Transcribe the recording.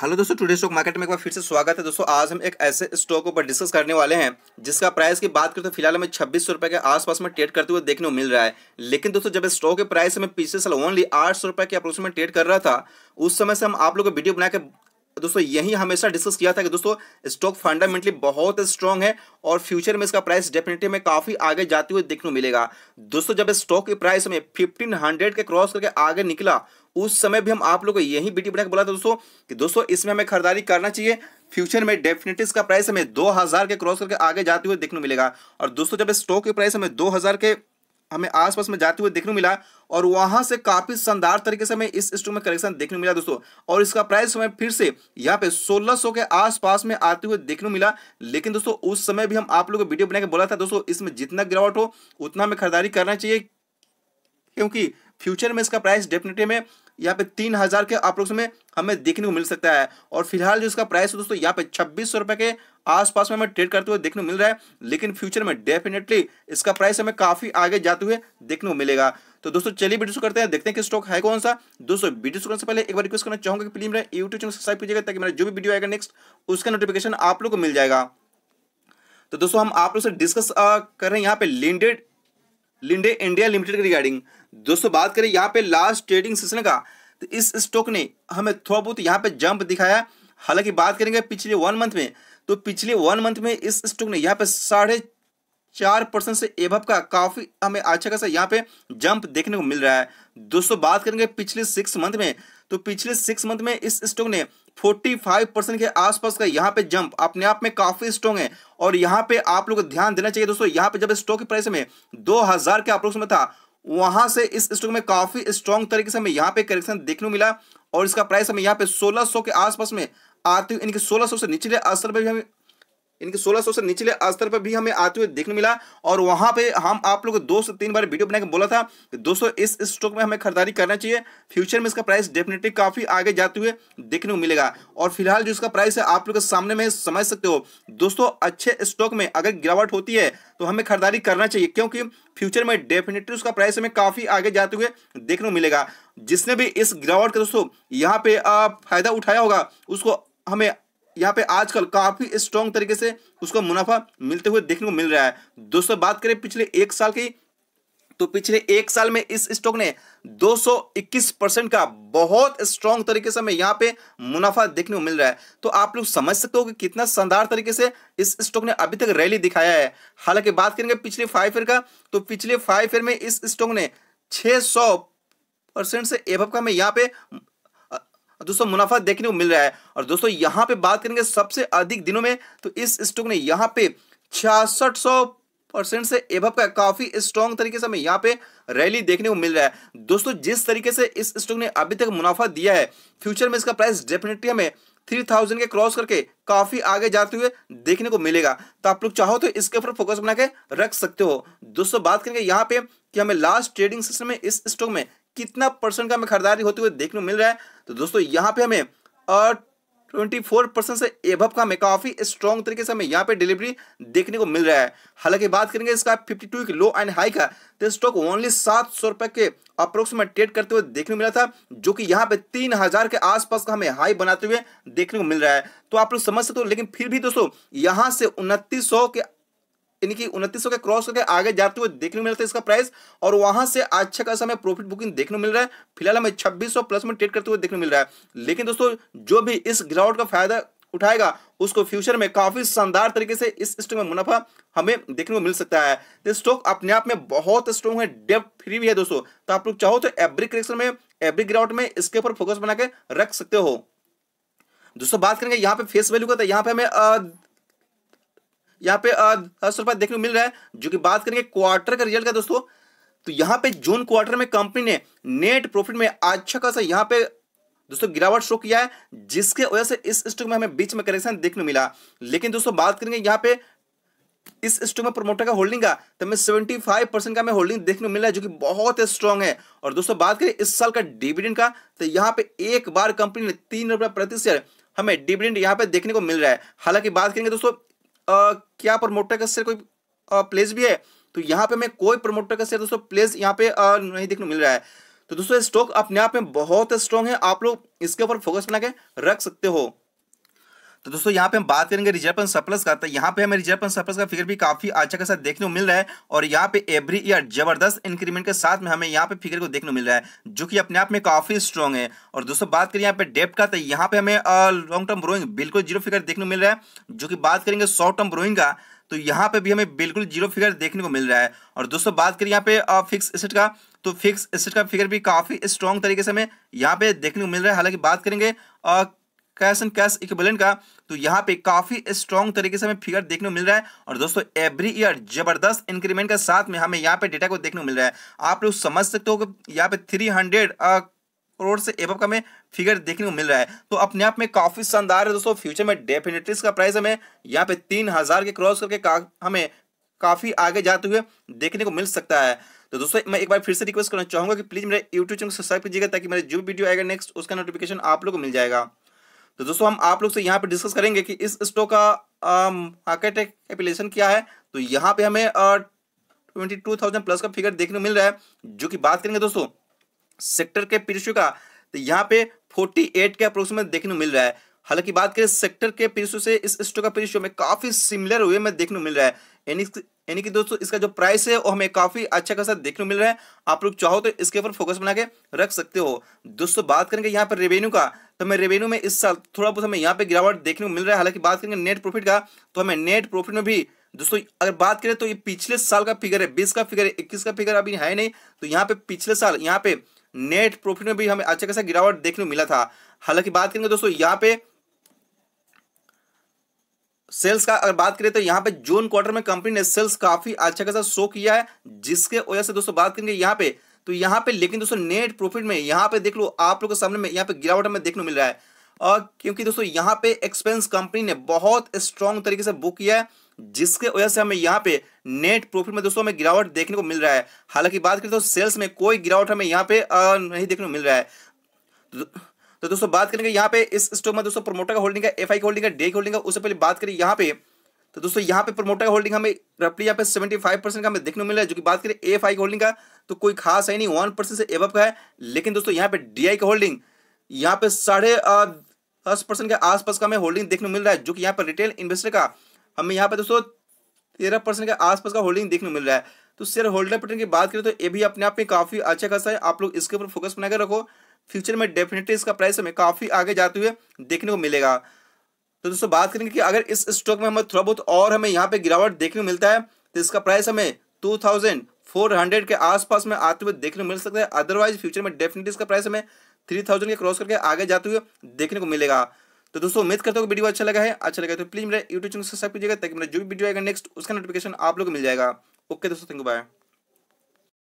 hello दोस्तों today stock market में एक बार फिर से स्वागत है दोस्तों आज हम एक ऐसे स्टॉक के ऊपर डिस्कस करने वाले हैं जिसका प्राइस की बात करें तो फिलहाल हमें छब्बीस सौ रुपये के आसपास में ट्रेड करते हुए देखने को मिल रहा है लेकिन दोस्तों जब स्टॉक के प्राइस हमें पिछले साल ओनली आठ सौ रुपए के अप्रोक्सीमेट ट्रेड कर रहा था उस समय से हम आप लोग वीडियो बनाकर दोस्तों यही हमेशा डिस्कस किया था कि दोस्तों स्टॉक फंडामेंटली बहुत स्ट्रॉन्ग है और फ्यूचर में इसका प्राइस डेफिनेटली में काफ़ी आगे जाते हुए देखने को मिलेगा दोस्तों जब स्टॉक की प्राइस में 1500 के क्रॉस करके आगे निकला उस समय भी हम आप लोग को यही बीटी बनाकर बोला था दोस्तों कि दोस्तों इसमें हमें खरीदारी करना चाहिए फ्यूचर में डेफिनेटिस का प्राइस हमें 2000 के क्रॉस करके आगे जाते हुए देखने मिलेगा और दोस्तों जब स्टॉक के प्राइस हमें 2000 के हमें आसपास में जाते हुए देखने मिला और वहां से काफी शानदार तरीके से हमें इस स्टॉक में करेक्शन देखने मिला दोस्तों और इसका प्राइस हमें फिर से यहाँ पे 1600 के आसपास में आते हुए देखने मिला लेकिन दोस्तों उस समय भी हम आप लोगों को वीडियो बनाकर बोला था दोस्तों इसमें जितना गिरावट हो उतना हमें खरीदारी करना चाहिए क्योंकि फ्यूचर में इसका प्राइस डेफिनेटली में यहाँ पे तीन हज़ार के अप्रोक्स में हमें देखने को मिल सकता है और फिलहाल जो इसका प्राइस है दोस्तों यहाँ पे छब्बीस सौ रुपए के आसपास में हमें ट्रेड करते हुए देखने को मिल रहा है लेकिन फ्यूचर में डेफिनेटली इसका प्राइस हमें काफ़ी आगे जाते हुए देखने को मिलेगा तो दोस्तों चलिए वीडियो करते हैं देखते हैं कि स्टॉक है कौन सा दोस्तों वीडियो करने से पहले एक बार रिक्वेस्ट करना चाहूंगा कि प्लीज मेरा यूट्यूब चैनल सब्सक्राइब कीजिएगा ताकि मेरा जो भी वीडियो आएगा नेक्स्ट उसका नोटिफिकेशन आप लोग को मिल जाएगा तो दोस्तों हम आप लोग से डिस्कस कर रहे हैं यहाँ पे लिंडेड लिंडे इंडिया लिमिटेड के रिगार्डिंग दोस्तों बात करें यहाँ पे लास्ट ट्रेडिंग सेशन का तो इस स्टॉक ने हमें थोड़ा बहुत यहाँ पे जंप दिखाया हालांकि बात करेंगे पिछले वन मंथ में तो पिछले वन मंथ में इस स्टॉक ने यहाँ पे साढ़े चार परसेंट से एभव का काफ़ी हमें अच्छा खासा यहाँ पे जंप देखने को मिल रहा है दोस्तों बात करेंगे पिछले सिक्स मंथ में तो पिछले सिक्स मंथ में इस स्टॉक ने 45 परसेंट के आसपास का यहाँ पे जंप अपने आप में काफी स्ट्रॉन्ग है और यहाँ पे आप लोग ध्यान देना चाहिए दोस्तों यहाँ पे जब स्टॉक की प्राइस में 2000 के अप्रोक्स में था वहां से इस स्टॉक में काफी स्ट्रॉन्ग तरीके से हमें यहाँ पे करेक्शन देखने को मिला और इसका प्राइस हमें यहाँ पे 1600 के आसपास में आते हुए इनके सोलह से निचले स्तर पर भी हमें इनके 1600 से निचले स्तर पर भी हमें आते हुए देखने मिला और वहां पे हम आप लोग दो से तीन बार वीडियो बनाकर बोला था कि दोस्तों इस स्टॉक में हमें खरीदारी करना चाहिए फ्यूचर में इसका प्राइस डेफिनेटली काफी आगे जाते हुए देखने को मिलेगा और फिलहाल जो इसका प्राइस है आप लोग के सामने में समझ सकते हो दोस्तों अच्छे स्टॉक में अगर गिरावट होती है तो हमें खरीदारी करना चाहिए क्योंकि फ्यूचर में डेफिनेटली उसका प्राइस हमें काफी आगे जाते हुए देखने को मिलेगा जिसने भी इस गिरावट का दोस्तों यहाँ पे फायदा उठाया होगा उसको हमें यहाँ पे आजकल काफी स्ट्रॉन्ग तरीके से उसको मुनाफा मिलते हुए देखने को मिल रहा है दोस्तों बात करें पिछले एक साल की तो पिछले एक साल में इस स्टॉक ने 221 परसेंट का बहुत स्ट्रॉन्ग तरीके से हमें यहाँ पे मुनाफा देखने को मिल रहा है तो आप लोग समझ सकते हो कि कितना शानदार तरीके से इस स्टॉक ने अभी तक रैली दिखाया है हालांकि बात करेंगे पिछले फाइव ईयर का तो पिछले फाइव ईयर में इस स्टॉक ने 600 परसेंट से एवब का हमें यहाँ पे दोस्तों मुनाफा देखने को मिल रहा है और दोस्तों यहाँ पे बात करेंगे सबसे अधिक दिनों में तो इस स्टॉक ने यहाँ पे छियासठ सौ परसेंट से एभव का काफी स्ट्रॉन्ग तरीके से हमें यहाँ पे रैली देखने को मिल रहा है दोस्तों जिस तरीके से इस स्टॉक ने अभी तक मुनाफा दिया है फ्यूचर में इसका प्राइस डेफिनेटली हमें थ्री थाउजेंड के क्रॉस करके काफी आगे जाते हुए देखने को मिलेगा तो आप लोग चाहो तो इसके ऊपर फोकस बना के रख सकते हो दोस्तों बात करेंगे यहाँ पे कि हमें लास्ट ट्रेडिंग सेशन में इस स्टॉक में कितना परसेंट का हमें खरीदारी होते हुए देखने को मिल रहा है तो दोस्तों यहाँ पे हमें ट्वेंटी फोर परसेंट से एभव का हमें काफ़ी स्ट्रॉन्ग तरीके से हमें यहाँ पे डिलीवरी देखने को मिल रहा है हालांकि बात करेंगे इसका fifty two low and high का तो स्टॉक ओनली सात सौ रुपए के अप्रोक्सीमेट ट्रेड करते हुए देखने को मिला था जो कि यहाँ पे तीन हजार के आसपास का हमें हाई बनाते हुए देखने को मिल रहा है तो आप लोग समझ सकते हो लेकिन फिर भी दोस्तों यहाँ से उनतीस के यानी कि उनतीस के क्रॉस करके आगे जाते हुए देखने को मिलता है इसका प्राइस और वहां से अच्छा खासा हमें प्रॉफिट बुकिंग देखने को मिल रहा है फिलहाल हमें छब्बीस प्लस में ट्रेड करते हुए देखने मिल रहा है लेकिन दोस्तों जो भी इस गिरावट का फायदा उठाएगा उसको फ्यूचर में काफी शानदार तरीके से इस स्टॉक में मुनाफा हमें देखने को मिल सकता है तो स्टॉक अपने आप में बहुत स्ट्रॉन्ग है डेप्थ फ्री भी है दोस्तों तो आप लोग चाहो तो एवरी करेक्शन में एवरी गिरावट में इसके ऊपर फोकस बना के रख सकते हो दोस्तों बात करेंगे यहाँ पे फेस वैल्यू का तो यहाँ पे हमें यहाँ पे दस रुपए देखने को मिल रहा है जो कि बात करेंगे क्वार्टर का रिजल्ट का दोस्तों तो यहाँ पे जून क्वार्टर में कंपनी ने नेट प्रॉफिट में अच्छा खासा यहाँ पे दोस्तों गिरावट शो किया है जिसके वजह से इस स्टॉक में हमें बीच में करेक्शन देखने मिला लेकिन दोस्तों बात करेंगे यहाँ पे इस स्टॉक में प्रमोटर का होल्डिंग का तो हमें सेवेंटी फाइव परसेंट का हमें होल्डिंग देखने को मिल है जो कि बहुत स्ट्रॉन्ग है और दोस्तों बात करें इस साल का डिविडेंड का तो यहाँ पे एक बार कंपनी ने तीन रुपए प्रति शेयर हमें डिविडेंड यहाँ पे देखने को मिल रहा है हालांकि बात करेंगे दोस्तों क्या प्रमोटर का शेयर कोई प्लेस भी है तो यहाँ पे मैं कोई प्रमोटर का शेयर दोस्तों प्लेस यहाँ पे नहीं देखने मिल रहा है तो दोस्तों स्टॉक अपने आप में बहुत स्ट्रॉन्ग है आप लोग इसके ऊपर फोकस बना के रख सकते हो तो दोस्तों यहाँ पे हम बात करेंगे रिजर्व एंड सरप्लस का तो यहाँ पे हमें रिजर्व एंड सरप्लस का फिगर भी काफी अच्छा खासा देखने को मिल रहा है और यहाँ पे एवरी ईयर जबरदस्त इंक्रीमेंट के साथ में हमें यहाँ पे फिगर को देखने को मिल रहा है जो कि अपने आप में काफी स्ट्रॉन्ग है और दोस्तों बात करें यहाँ पे डेप्ट का तो यहाँ पे हमें लॉन्ग टर्म ब्रोइंग बिल्कुल जीरो फिगर देखने को मिल रहा है जो कि बात करेंगे शॉर्ट टर्म ब्रोइंग का तो यहाँ पे भी हमें बिल्कुल जीरो फिगर देखने को मिल रहा है और दोस्तों बात करें यहाँ पे फिक्स एसेट का तो फिक्स एसेट का फिगर भी काफी स्ट्रॉन्ग तरीके से हमें यहाँ पे देखने को मिल रहा है हालांकि बात करेंगे कैश एंड कैश इक्विवेलेंट का तो यहाँ पे काफी स्ट्रॉन्ग तरीके से हमें फिगर देखने को मिल रहा है और दोस्तों एवरी ईयर जबरदस्त इंक्रीमेंट के साथ में हमें यहाँ पे डेटा को देखने को मिल रहा है आप लोग समझ सकते हो कि यहाँ पे थ्री हंड्रेड करोड़ से एबव का हमें फिगर देखने को मिल रहा है तो अपने आप में काफी शानदार है दोस्तों फ्यूचर में डेफिनेटली इसका प्राइस हमें यहाँ पे तीन हजार के क्रॉस करके का, हमें काफी आगे जाते हुए देखने को मिल सकता है तो दोस्तों मैं एक बार फिर से रिक्वेस्ट करना चाहूंगा कि प्लीज मेरे यूट्यूब चैनल सब्सक्राइब कीजिएगा ताकि मेरे जो वीडियो आएगा नेक्स्ट उसका नोटिफिकेशन आप लोग को मिल जाएगा तो दोस्तों हम आप लोग से यहाँ पे डिस्कस करेंगे कि इस स्टॉक का मार्केट um, कैपिलेशन क्या है तो यहाँ पे हमें ट्वेंटी टू थाउजेंड प्लस का फिगर देखने को मिल रहा है जो कि बात करेंगे दोस्तों सेक्टर के पीरसू का तो यहाँ पे फोर्टी एट के अप्रोक्सीमेट देखने को मिल रहा है हालांकि बात करें सेक्टर के पीरसू से इस स्टॉक का पीरसू में काफी सिमिलर वे में देखने को मिल रहा है यानी यानी कि दोस्तों इसका जो प्राइस है वो हमें काफ़ी अच्छा खासा देखने को मिल रहा है आप लोग चाहो तो इसके ऊपर फोकस बना के रख सकते हो दोस्तों बात करेंगे यहाँ पर रेवेन्यू का तो हमें रेवेन्यू में इस साल थोड़ा बहुत हमें यहाँ पे गिरावट देखने को मिल रहा है हालांकि बात करेंगे नेट प्रॉफिट का तो हमें नेट प्रॉफिट में भी दोस्तों अगर बात करें तो ये पिछले साल का फिगर है बीस का फिगर है इक्कीस का फिगर अभी है नहीं तो यहाँ पे पिछले साल यहाँ पे नेट प्रॉफिट में भी हमें अच्छा खासा गिरावट देखने को मिला था हालांकि बात करेंगे दोस्तों यहाँ पे सेल्स का अगर बात करें तो यहाँ पे जून क्वार्टर में कंपनी ने सेल्स काफी अच्छा खासा शो किया है जिसके वजह से दोस्तों बात करेंगे यहाँ पे तो यहाँ पे लेकिन दोस्तों नेट प्रॉफिट में यहाँ पे देख लो आप लोग के सामने में यहाँ पे गिरावट में देखने मिल रहा है और क्योंकि दोस्तों यहाँ पे एक्सपेंस कंपनी ने बहुत स्ट्रॉन्ग तरीके से बुक किया है जिसके वजह से हमें यहाँ पे नेट प्रॉफिट में दोस्तों हमें गिरावट देखने को मिल रहा है हालांकि बात करें तो सेल्स में कोई गिरावट हमें यहाँ पे नहीं देखने को मिल रहा है तो दोस्तों बात करेंगे यहाँ पे इस स्टॉक में दोस्तों प्रमोटर का होल्डिंग है एफ आई होल्डिंग है डे की होल्डिंग है उससे पहले बात करें यहाँ पे तो दोस्तों यहाँ पे प्रमोटर का होल्डिंग हमें रफली यहाँ पे सेवेंटी फाइव परसेंट का हमें देखने को मिल रहा है जो कि बात करें एफ आई होल्डिंग का तो कोई खास है नहीं वन परसेंट से एवअप का है लेकिन दोस्तों यहाँ पे डी आई का होल्डिंग यहाँ पे साढ़े दस परसेंट के आसपास का हमें होल्डिंग देखने को मिल रहा है जो कि यहाँ पर रिटेल इन्वेस्टर का हमें यहाँ पे दोस्तों तेरह परसेंट के आसपास का होल्डिंग देखने को मिल रहा है तो शेयर होल्डर पैटर्न की बात करें तो ये भी अपने आप में काफी अच्छा खासा है आप लोग इसके ऊपर फोकस बनाकर रखो फ्यूचर में डेफिनेटली इसका प्राइस हमें काफ़ी आगे जाते हुए देखने को मिलेगा तो दोस्तों बात करेंगे कि अगर इस स्टॉक में हमें थोड़ा बहुत और हमें यहाँ पे गिरावट देखने को मिलता है तो इसका प्राइस हमें टू थाउजेंड फोर हंड्रेड के आसपास में आते हुए देखने को मिल सकता है अदरवाइज फ्यूचर में डेफिनेटली इसका प्राइस हमें थ्री थाउजेंड के क्रॉस करके आगे जाते हुए देखने को मिलेगा तो दोस्तों उम्मीद करता हूँ वीडियो अच्छा लगा है अच्छा लगा तो प्लीज मेरे यूट्यूब चैनल सब्सक्राइब कीजिएगा ताकि मेरा जो भी वीडियो आएगा नेक्स्ट उसका नोटिफिकेशन आप लोग को मिल जाएगा ओके दोस्तों थैंक यू बाय